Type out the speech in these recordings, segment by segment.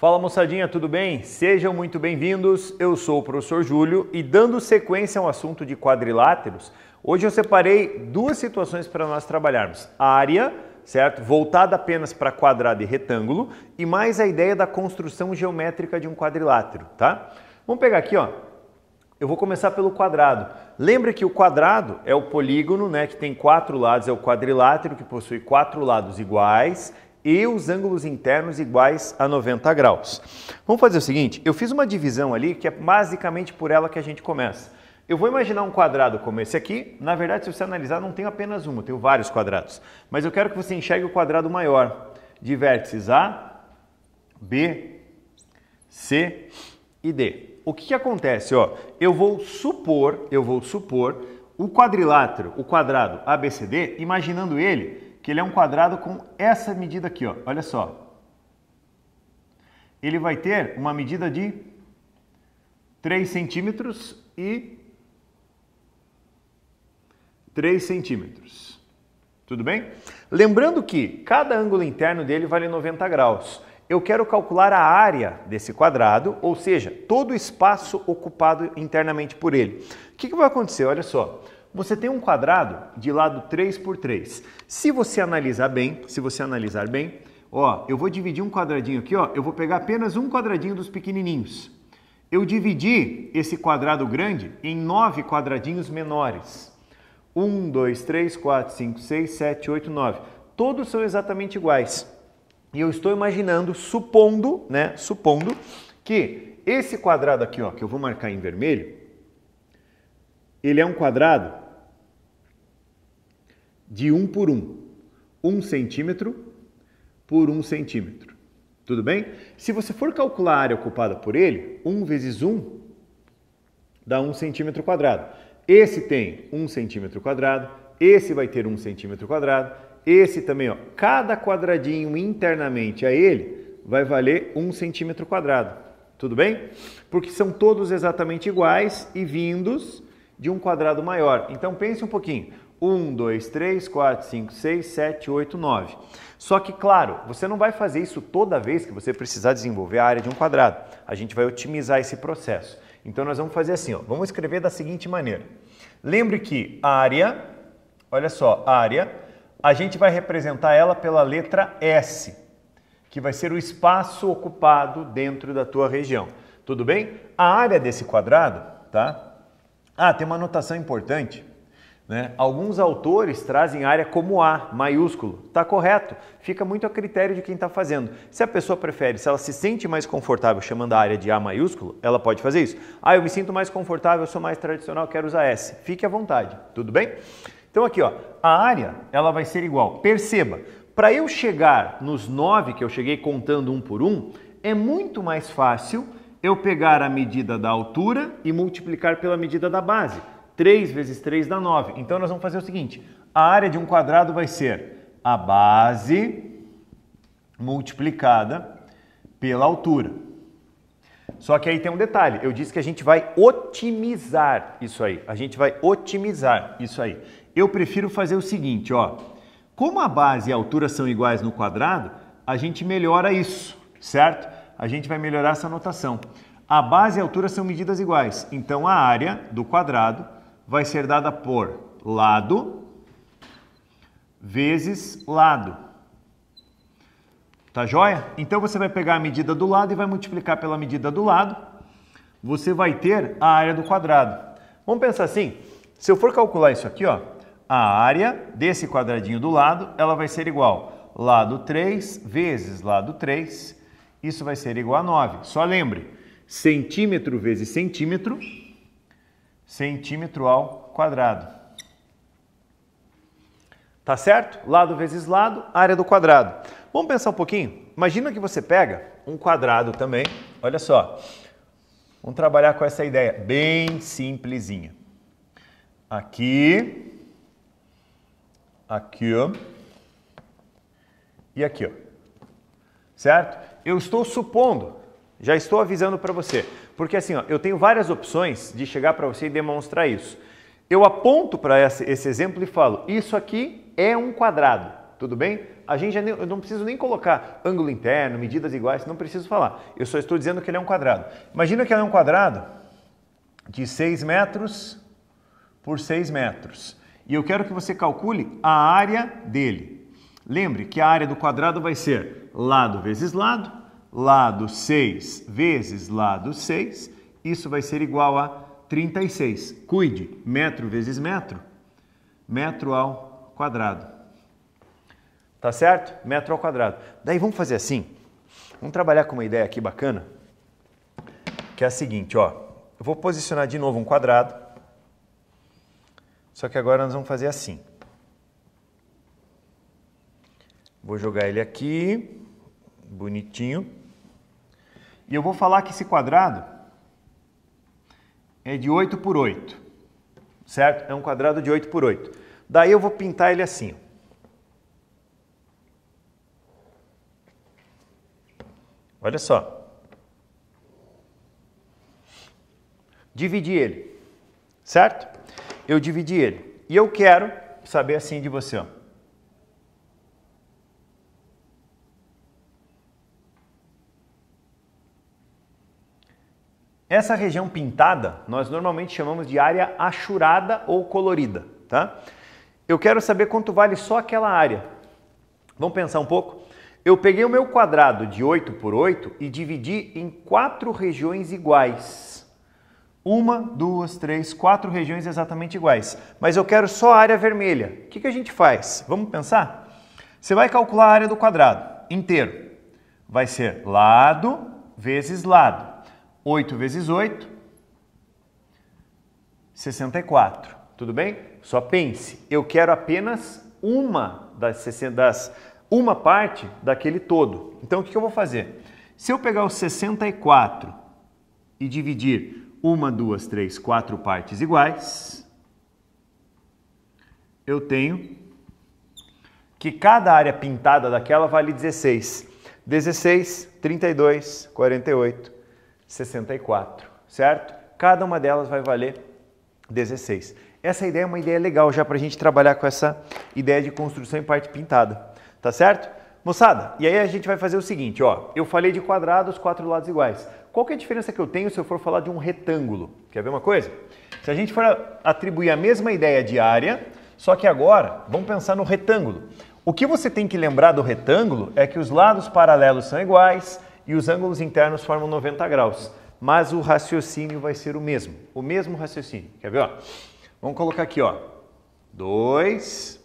Fala moçadinha, tudo bem? Sejam muito bem-vindos. Eu sou o professor Júlio e dando sequência ao assunto de quadriláteros, hoje eu separei duas situações para nós trabalharmos: a área, certo? Voltada apenas para quadrado e retângulo e mais a ideia da construção geométrica de um quadrilátero, tá? Vamos pegar aqui, ó. Eu vou começar pelo quadrado. Lembra que o quadrado é o polígono, né, que tem quatro lados, é o quadrilátero que possui quatro lados iguais e os ângulos internos iguais a 90 graus. Vamos fazer o seguinte, eu fiz uma divisão ali que é basicamente por ela que a gente começa. Eu vou imaginar um quadrado como esse aqui. Na verdade, se você analisar, não tem apenas um, eu tenho vários quadrados. Mas eu quero que você enxergue o quadrado maior de vértices A, B, C e D. O que, que acontece? Ó, eu vou supor, eu vou supor o quadrilátero, o quadrado ABCD, imaginando ele que ele é um quadrado com essa medida aqui, ó. olha só. Ele vai ter uma medida de 3 centímetros e 3 centímetros. Tudo bem? Lembrando que cada ângulo interno dele vale 90 graus. Eu quero calcular a área desse quadrado, ou seja, todo o espaço ocupado internamente por ele. O que, que vai acontecer? Olha só, você tem um quadrado de lado 3 por 3. Se você analisar bem, se você analisar bem, ó, eu vou dividir um quadradinho aqui, ó, eu vou pegar apenas um quadradinho dos pequenininhos. Eu dividi esse quadrado grande em nove quadradinhos menores. 1, 2, 3, 4, 5, 6, 7, 8, 9. Todos são exatamente iguais. E eu estou imaginando, supondo, né, supondo que esse quadrado aqui, ó, que eu vou marcar em vermelho, ele é um quadrado de 1 um por 1. Um. 1 um centímetro por 1 centímetro. Tudo bem? Se você for calcular a área ocupada por ele, 1 vezes 1 dá 1 centímetro quadrado. Esse tem 1 centímetro quadrado, esse vai ter 1 centímetro quadrado, esse também, ó, cada quadradinho internamente a ele vai valer 1 centímetro quadrado. Tudo bem? Porque são todos exatamente iguais e vindos de um quadrado maior. Então pense um pouquinho. 1, 2, 3, 4, 5, 6, 7, 8, 9. Só que, claro, você não vai fazer isso toda vez que você precisar desenvolver a área de um quadrado. A gente vai otimizar esse processo. Então, nós vamos fazer assim, ó. vamos escrever da seguinte maneira. Lembre que área, olha só, área, a gente vai representar ela pela letra S, que vai ser o espaço ocupado dentro da tua região. Tudo bem? A área desse quadrado, tá? Ah, tem uma anotação importante. Né? Alguns autores trazem área como A, maiúsculo. Está correto, fica muito a critério de quem está fazendo. Se a pessoa prefere, se ela se sente mais confortável chamando a área de A maiúsculo, ela pode fazer isso. Ah, eu me sinto mais confortável, eu sou mais tradicional, quero usar S. Fique à vontade, tudo bem? Então aqui, ó, a área ela vai ser igual. Perceba, para eu chegar nos nove que eu cheguei contando um por um, é muito mais fácil eu pegar a medida da altura e multiplicar pela medida da base. 3 vezes 3 dá 9. Então nós vamos fazer o seguinte, a área de um quadrado vai ser a base multiplicada pela altura. Só que aí tem um detalhe, eu disse que a gente vai otimizar isso aí, a gente vai otimizar isso aí. Eu prefiro fazer o seguinte, ó, como a base e a altura são iguais no quadrado, a gente melhora isso, certo? a gente vai melhorar essa notação. A base e a altura são medidas iguais, então a área do quadrado vai ser dada por lado vezes lado. Tá joia? Então você vai pegar a medida do lado e vai multiplicar pela medida do lado. Você vai ter a área do quadrado. Vamos pensar assim, se eu for calcular isso aqui, ó, a área desse quadradinho do lado, ela vai ser igual lado 3 vezes lado 3 isso vai ser igual a 9. Só lembre, centímetro vezes centímetro, centímetro ao quadrado. Tá certo? Lado vezes lado, área do quadrado. Vamos pensar um pouquinho? Imagina que você pega um quadrado também, olha só. Vamos trabalhar com essa ideia bem simplesinha. Aqui, aqui, ó, e aqui, ó. Certo? Eu estou supondo, já estou avisando para você. Porque assim, ó, eu tenho várias opções de chegar para você e demonstrar isso. Eu aponto para esse exemplo e falo, isso aqui é um quadrado, tudo bem? a gente já nem, eu não preciso nem colocar ângulo interno, medidas iguais, não preciso falar. Eu só estou dizendo que ele é um quadrado. Imagina que ele é um quadrado de 6 metros por 6 metros. E eu quero que você calcule a área dele. Lembre que a área do quadrado vai ser lado vezes lado, lado 6 vezes lado 6, isso vai ser igual a 36. Cuide, metro vezes metro, metro ao quadrado. Tá certo? Metro ao quadrado. Daí vamos fazer assim. Vamos trabalhar com uma ideia aqui bacana, que é a seguinte, ó. Eu vou posicionar de novo um quadrado, só que agora nós vamos fazer assim. Vou jogar ele aqui bonitinho. E eu vou falar que esse quadrado é de 8 por 8, certo? É um quadrado de 8 por 8. Daí eu vou pintar ele assim. Olha só. Dividi ele, certo? Eu dividi ele. E eu quero saber assim de você, ó. Essa região pintada nós normalmente chamamos de área achurada ou colorida, tá? Eu quero saber quanto vale só aquela área. Vamos pensar um pouco? Eu peguei o meu quadrado de 8 por 8 e dividi em quatro regiões iguais. Uma, duas, três, quatro regiões exatamente iguais. Mas eu quero só a área vermelha. O que, que a gente faz? Vamos pensar? Você vai calcular a área do quadrado inteiro. Vai ser lado vezes lado. 8 vezes 8, 64. Tudo bem? Só pense, eu quero apenas uma das, das uma parte daquele todo. Então o que eu vou fazer? Se eu pegar o 64 e dividir uma, duas, três, quatro partes iguais, eu tenho que cada área pintada daquela vale 16. 16, 32, 48, 64, certo? Cada uma delas vai valer 16. Essa ideia é uma ideia legal já para a gente trabalhar com essa ideia de construção em parte pintada, tá certo? Moçada, e aí a gente vai fazer o seguinte, ó, eu falei de quadrados, quatro lados iguais. Qual que é a diferença que eu tenho se eu for falar de um retângulo? Quer ver uma coisa? Se a gente for atribuir a mesma ideia de área, só que agora vamos pensar no retângulo. O que você tem que lembrar do retângulo é que os lados paralelos são iguais, e os ângulos internos formam 90 graus. Mas o raciocínio vai ser o mesmo, o mesmo raciocínio. Quer ver? Ó? Vamos colocar aqui, ó. 2,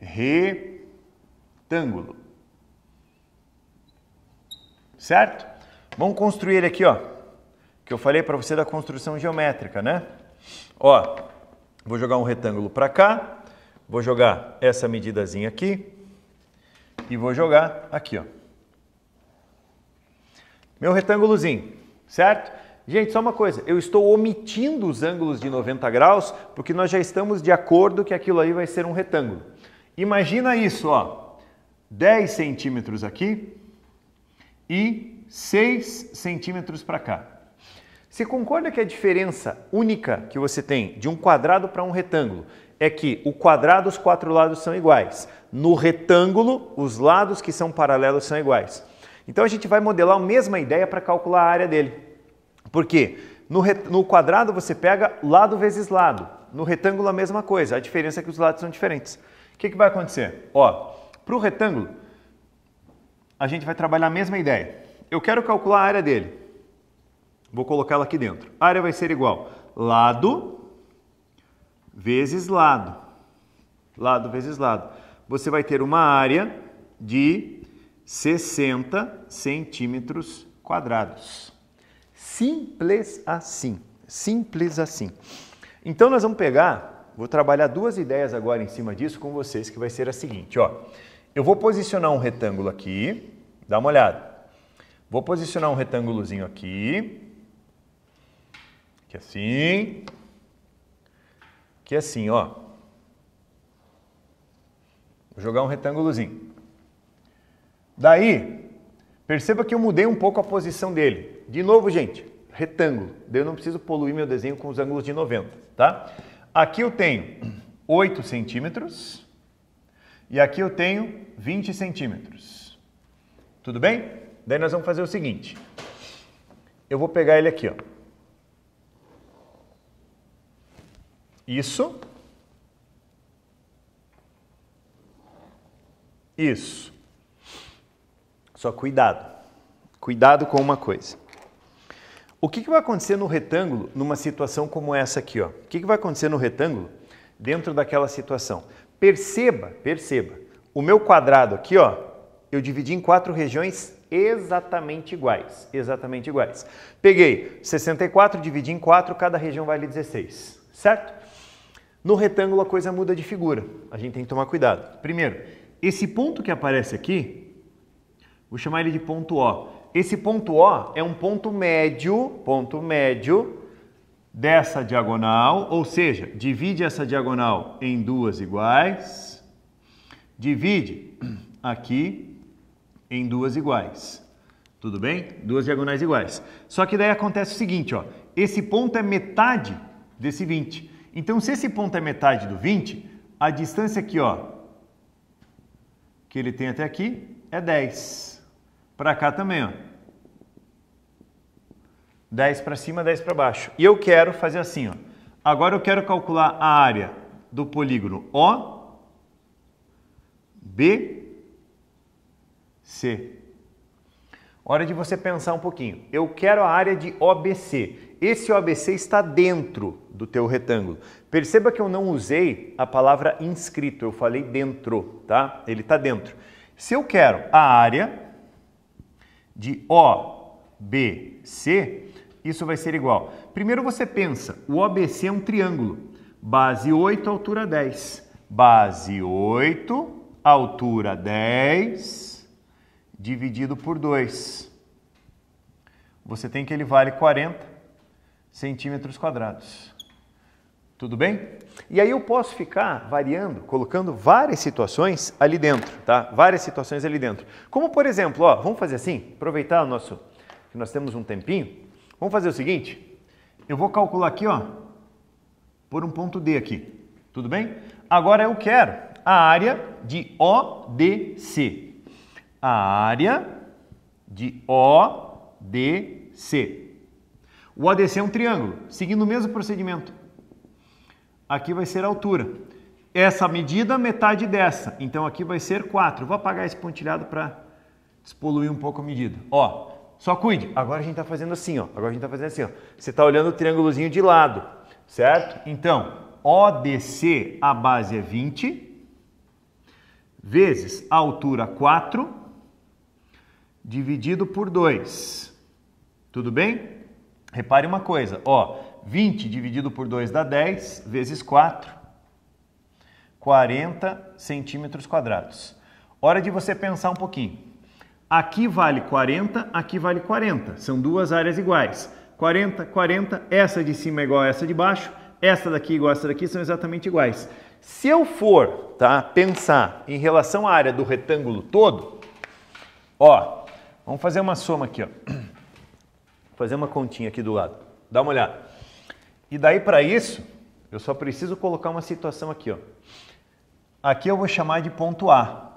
retângulo. Certo? Vamos construir ele aqui, ó. Que eu falei para você da construção geométrica, né? Ó, vou jogar um retângulo para cá, vou jogar essa medidazinha aqui e vou jogar aqui, ó meu retângulozinho, certo? Gente, só uma coisa, eu estou omitindo os ângulos de 90 graus porque nós já estamos de acordo que aquilo aí vai ser um retângulo. Imagina isso, ó, 10 centímetros aqui e 6 centímetros para cá. Você concorda que a diferença única que você tem de um quadrado para um retângulo é que o quadrado, os quatro lados são iguais. No retângulo, os lados que são paralelos são iguais. Então a gente vai modelar a mesma ideia para calcular a área dele. Por quê? No, no quadrado você pega lado vezes lado. No retângulo a mesma coisa, a diferença é que os lados são diferentes. O que, que vai acontecer? Ó, para o retângulo, a gente vai trabalhar a mesma ideia. Eu quero calcular a área dele. Vou colocá-la aqui dentro. A área vai ser igual lado vezes lado. Lado vezes lado. Você vai ter uma área de 60 centímetros quadrados. Simples assim, simples assim. Então nós vamos pegar, vou trabalhar duas ideias agora em cima disso com vocês, que vai ser a seguinte, ó. Eu vou posicionar um retângulo aqui, dá uma olhada. Vou posicionar um retângulozinho aqui, que assim, que assim, ó. Vou jogar um retângulozinho. Daí, perceba que eu mudei um pouco a posição dele. De novo, gente, retângulo. Daí eu não preciso poluir meu desenho com os ângulos de 90, tá? Aqui eu tenho 8 centímetros e aqui eu tenho 20 centímetros. Tudo bem? Daí nós vamos fazer o seguinte. Eu vou pegar ele aqui, ó. Isso. Isso. Só cuidado. Cuidado com uma coisa. O que, que vai acontecer no retângulo numa situação como essa aqui? Ó? O que, que vai acontecer no retângulo dentro daquela situação? Perceba, perceba, o meu quadrado aqui, ó, eu dividi em quatro regiões exatamente iguais, exatamente iguais. Peguei 64, dividi em 4, cada região vale 16, certo? No retângulo a coisa muda de figura, a gente tem que tomar cuidado. Primeiro, esse ponto que aparece aqui, Vou chamar ele de ponto O. Esse ponto O é um ponto médio, ponto médio dessa diagonal, ou seja, divide essa diagonal em duas iguais, divide aqui em duas iguais. Tudo bem? Duas diagonais iguais. Só que daí acontece o seguinte, ó, esse ponto é metade desse 20. Então, se esse ponto é metade do 20, a distância aqui, ó, que ele tem até aqui é 10 para cá também, ó. 10 para cima, 10 para baixo. E eu quero fazer assim, ó. Agora eu quero calcular a área do polígono O, B, C. Hora de você pensar um pouquinho. Eu quero a área de OBC. Esse OBC está dentro do teu retângulo. Perceba que eu não usei a palavra inscrito, eu falei dentro, tá? Ele está dentro. Se eu quero a área de OBC, isso vai ser igual. Primeiro você pensa, o OBC é um triângulo, base 8, altura 10. Base 8, altura 10, dividido por 2. Você tem que ele vale 40 centímetros quadrados. Tudo bem? E aí eu posso ficar variando, colocando várias situações ali dentro, tá? Várias situações ali dentro. Como por exemplo, ó, vamos fazer assim, aproveitar o nosso que nós temos um tempinho. Vamos fazer o seguinte, eu vou calcular aqui, ó, por um ponto D aqui. Tudo bem? Agora eu quero a área de ODC. A área de ODC. O ADC é um triângulo, seguindo o mesmo procedimento. Aqui vai ser a altura. Essa medida, metade dessa. Então aqui vai ser 4. Vou apagar esse pontilhado para despoluir um pouco a medida. Ó, só cuide. Agora a gente está fazendo assim, ó. Agora a gente está fazendo assim, ó. Você está olhando o triângulozinho de lado, certo? Então, ODC, a base é 20, vezes a altura 4, dividido por 2. Tudo bem? Repare uma coisa, ó. 20 dividido por 2 dá 10, vezes 4, 40 centímetros quadrados. Hora de você pensar um pouquinho. Aqui vale 40, aqui vale 40. São duas áreas iguais. 40, 40, essa de cima é igual a essa de baixo, essa daqui é igual a essa daqui, são exatamente iguais. Se eu for tá, pensar em relação à área do retângulo todo, ó, vamos fazer uma soma aqui, ó. Vou fazer uma continha aqui do lado. Dá uma olhada. E daí para isso, eu só preciso colocar uma situação aqui. Ó. Aqui eu vou chamar de ponto A.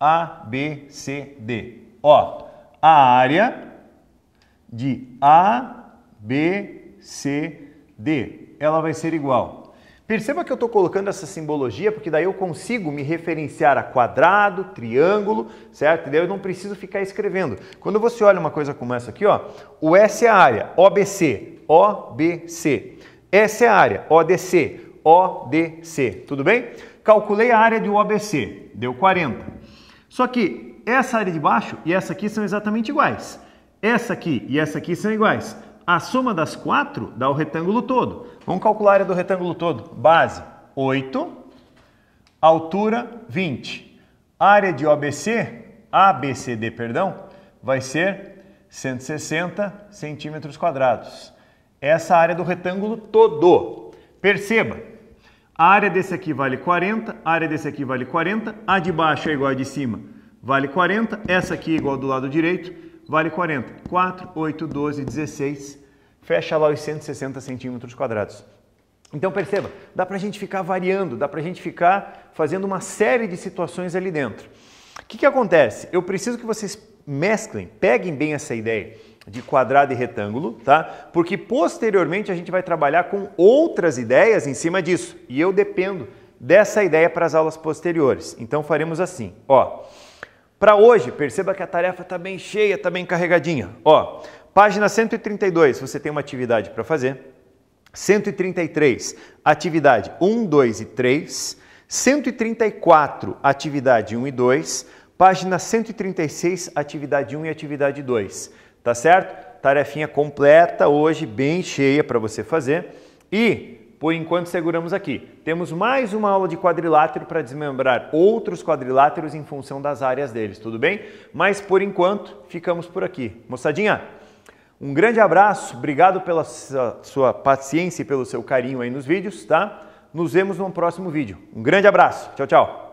A, B, C, D. Ó, a área de A, B, C, D, ela vai ser igual. Perceba que eu estou colocando essa simbologia porque daí eu consigo me referenciar a quadrado, triângulo, certo? E daí eu não preciso ficar escrevendo. Quando você olha uma coisa como essa aqui, ó, o S é a área, OBC, OBC. Essa é a área, ODC, ODC, tudo bem? Calculei a área de OBC, deu 40. Só que essa área de baixo e essa aqui são exatamente iguais. Essa aqui e essa aqui são iguais. A soma das quatro dá o retângulo todo. Vamos calcular a área do retângulo todo. Base, 8. Altura, 20. Área de OBC, ABCD, perdão, vai ser 160 centímetros quadrados essa área do retângulo todo. Perceba, a área desse aqui vale 40, a área desse aqui vale 40, a de baixo é igual a de cima, vale 40, essa aqui é igual do lado direito, vale 40. 4, 8, 12, 16, fecha lá os 160 centímetros quadrados. Então perceba, dá para a gente ficar variando, dá para a gente ficar fazendo uma série de situações ali dentro. O que, que acontece? Eu preciso que vocês mesclem, peguem bem essa ideia de quadrado e retângulo, tá? Porque posteriormente a gente vai trabalhar com outras ideias em cima disso. E eu dependo dessa ideia para as aulas posteriores. Então faremos assim, ó. Para hoje, perceba que a tarefa está bem cheia, está bem carregadinha. Ó, página 132, você tem uma atividade para fazer. 133, atividade 1, 2 e 3. 134, atividade 1 e 2. Página 136, atividade 1 e atividade 2 tá certo? Tarefinha completa hoje, bem cheia para você fazer. E, por enquanto, seguramos aqui. Temos mais uma aula de quadrilátero para desmembrar outros quadriláteros em função das áreas deles, tudo bem? Mas, por enquanto, ficamos por aqui. Moçadinha, um grande abraço, obrigado pela sua paciência e pelo seu carinho aí nos vídeos, tá? Nos vemos no próximo vídeo. Um grande abraço, tchau, tchau!